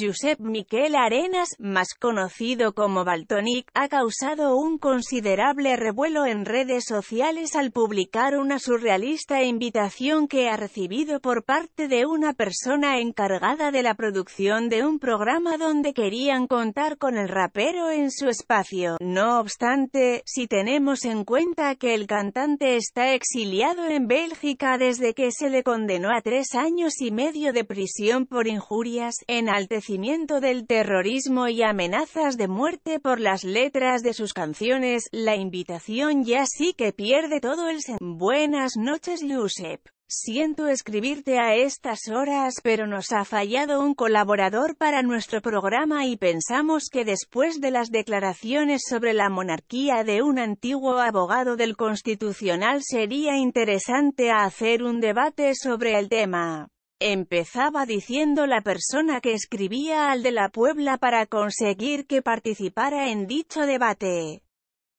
Josep Miquel Arenas, más conocido como Baltonic, ha causado un considerable revuelo en redes sociales al publicar una surrealista invitación que ha recibido por parte de una persona encargada de la producción de un programa donde querían contar con el rapero en su espacio. No obstante, si tenemos en cuenta que el cantante está exiliado en Bélgica desde que se le condenó a tres años y medio de prisión por injurias, en enaltecimiento del terrorismo y amenazas de muerte por las letras de sus canciones, la invitación ya sí que pierde todo el sentido. Buenas noches, Yusep. Siento escribirte a estas horas, pero nos ha fallado un colaborador para nuestro programa y pensamos que después de las declaraciones sobre la monarquía de un antiguo abogado del Constitucional sería interesante hacer un debate sobre el tema. Empezaba diciendo la persona que escribía al de la Puebla para conseguir que participara en dicho debate.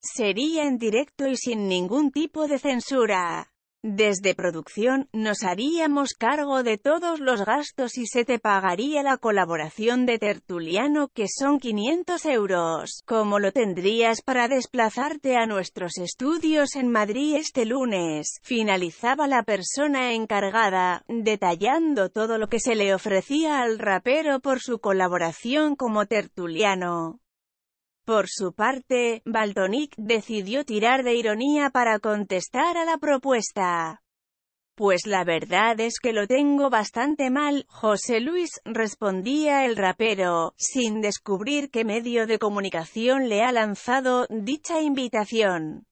Sería en directo y sin ningún tipo de censura. Desde producción, nos haríamos cargo de todos los gastos y se te pagaría la colaboración de Tertuliano que son 500 euros, como lo tendrías para desplazarte a nuestros estudios en Madrid este lunes. Finalizaba la persona encargada, detallando todo lo que se le ofrecía al rapero por su colaboración como Tertuliano. Por su parte, Baltonic decidió tirar de ironía para contestar a la propuesta. Pues la verdad es que lo tengo bastante mal, José Luis, respondía el rapero, sin descubrir qué medio de comunicación le ha lanzado dicha invitación.